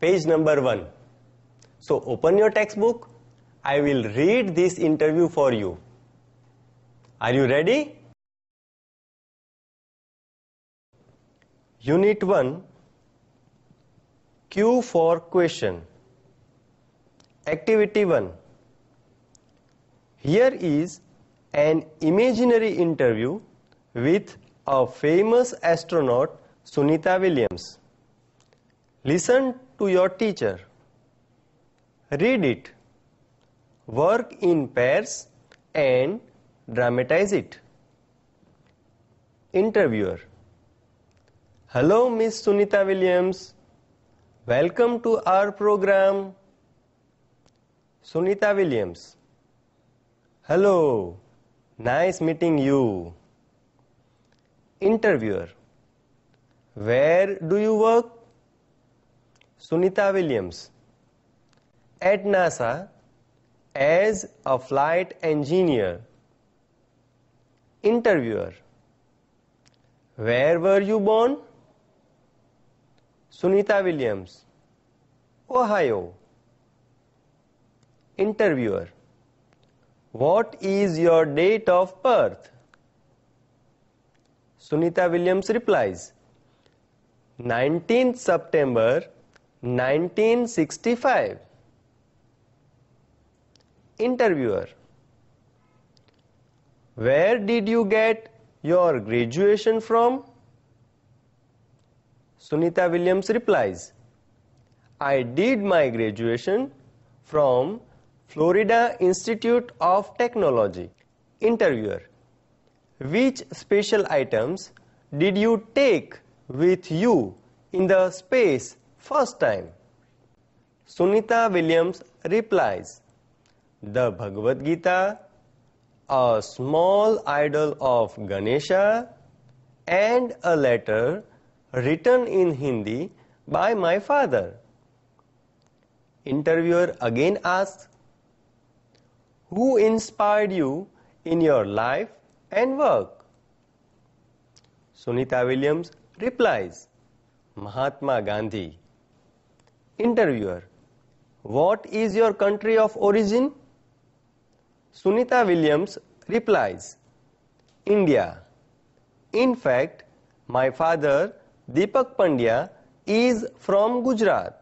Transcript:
page number 1. So open your textbook. I will read this interview for you. Are you ready? Unit 1 Q for question. Activity 1 Here is an imaginary interview with a famous astronaut Sunita Williams. Listen to your teacher. Read it. Work in pairs and dramatize it. Interviewer Hello Miss Sunita Williams. Welcome to our program. Sunita Williams Hello. Nice meeting you. Interviewer Where do you work? Sunita Williams at NASA as a flight engineer. Interviewer Where were you born? Sunita Williams Ohio. Interviewer What is your date of birth? Sunita Williams replies 19th September 1965 interviewer where did you get your graduation from sunita williams replies i did my graduation from florida institute of technology interviewer which special items did you take with you in the space first time? Sunita Williams replies, The Bhagavad Gita, a small idol of Ganesha, and a letter written in Hindi by my father. Interviewer again asks, Who inspired you in your life and work? Sunita Williams replies, Mahatma Gandhi. Interviewer What is your country of origin? Sunita Williams replies India. In fact, my father Deepak Pandya is from Gujarat.